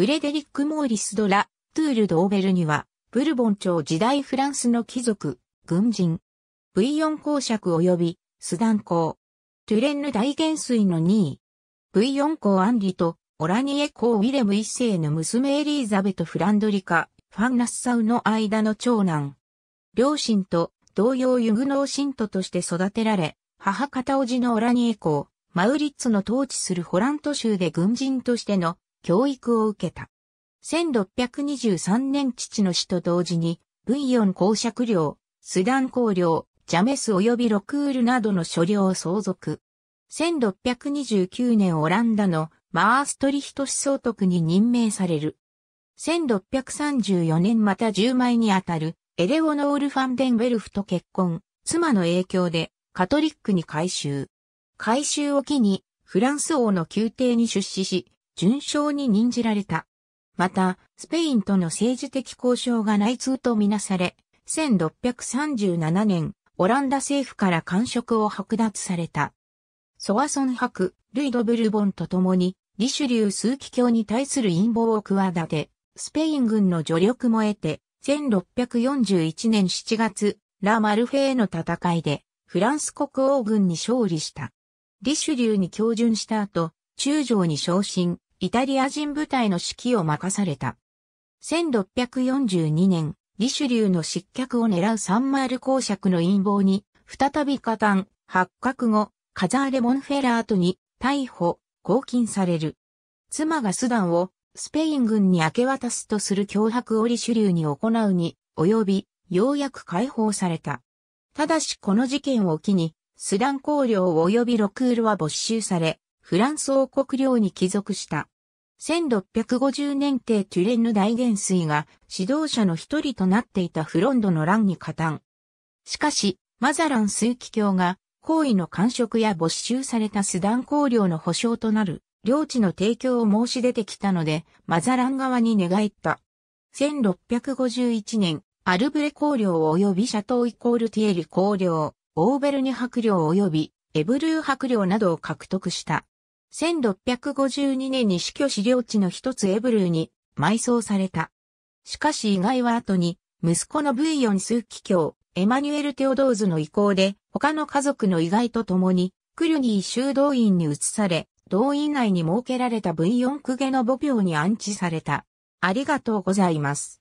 フレデリック・モーリス・ドラ・トゥール・ドーベルには、ブルボン朝時代フランスの貴族、軍人、V4 公爵及び、スダン公、トゥレンヌ大元帥の2位、V4 公アンリと、オラニエ公ウィレム一世の娘エリーザベト・フランドリカ、ファン・ナッサウの間の長男。両親と同様ユグノー信徒として育てられ、母方おじのオラニエ公、マウリッツの統治するホラント州で軍人としての教育を受けた。1623年父の死と同時に、ブイヨン公爵領、スダン公領、ジャメス及びロクールなどの所領を相続。1629年オランダのマーストリヒト思想徳に任命される。1634年また10枚にあたるエレオノール・ファンデンベルフと結婚、妻の影響でカトリックに改修。改修を機にフランス王の宮廷に出資し、順将に任じられた。また、スペインとの政治的交渉が内通とみなされ、1637年、オランダ政府から官職を剥奪された。ソワソン伯、ルイド・ブルボンと共に、リシュリュー枢機卿に対する陰謀を企て、スペイン軍の助力も得て、1641年7月、ラ・マルフェへの戦いで、フランス国王軍に勝利した。リシュリューに教準した後、中将に昇進、イタリア人部隊の指揮を任された。1642年、リシュリューの失脚を狙うサンマール公爵の陰謀に、再び加担、発覚後、カザーレ・モンフェラートに逮捕、拘禁される。妻がスダンをスペイン軍に明け渡すとする脅迫をリシュリューに行うに、及び、ようやく解放された。ただしこの事件を機に、スダン公領及びロクールは没収され、フランス王国領に帰属した。1650年帝トゥレンヌ大元帥が指導者の一人となっていたフロンドの乱に加担。しかし、マザラン水気卿が行為の干渉や没収されたスダン公領の保障となる領地の提供を申し出てきたので、マザラン側に寝返った。1651年、アルブレ公領及びシャトーイコールティエリ公領、オーベルニ白領及びエブルー白領などを獲得した。1652年に死去資料地の一つエブルーに埋葬された。しかし意外は後に、息子のブイヨン枢機教、エマニュエル・テオドーズの意向で、他の家族の意外と共に、クルニー修道院に移され、動員内に設けられたブイヨン・クゲの母病に安置された。ありがとうございます。